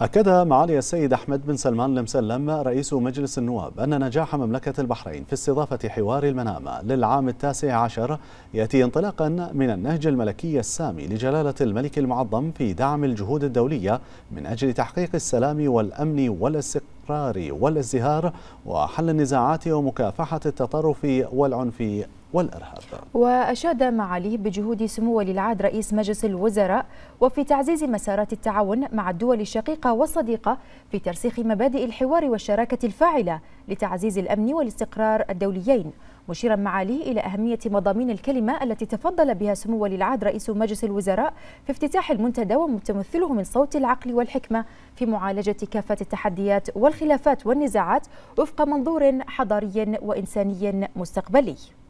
أكد معالي السيد أحمد بن سلمان المسلم رئيس مجلس النواب أن نجاح مملكة البحرين في استضافة حوار المنامة للعام التاسع عشر يأتي انطلاقا من النهج الملكي السامي لجلالة الملك المعظم في دعم الجهود الدولية من أجل تحقيق السلام والأمن والاستقرار الاستقرار والازدهار وحل النزاعات ومكافحة التطرف والعنف والإرهاب وأشاد معاليه بجهود سمو ولي العهد رئيس مجلس الوزراء وفي تعزيز مسارات التعاون مع الدول الشقيقة والصديقة في ترسيخ مبادئ الحوار والشراكة الفاعلة لتعزيز الأمن والاستقرار الدوليين مشيرا معاليه إلى أهمية مضامين الكلمة التي تفضل بها سمو ولي العهد رئيس مجلس الوزراء في افتتاح المنتدى ومتمثله من صوت العقل والحكمة في معالجة كافة التحديات والخلافات والنزاعات وفق منظور حضاري وإنساني مستقبلي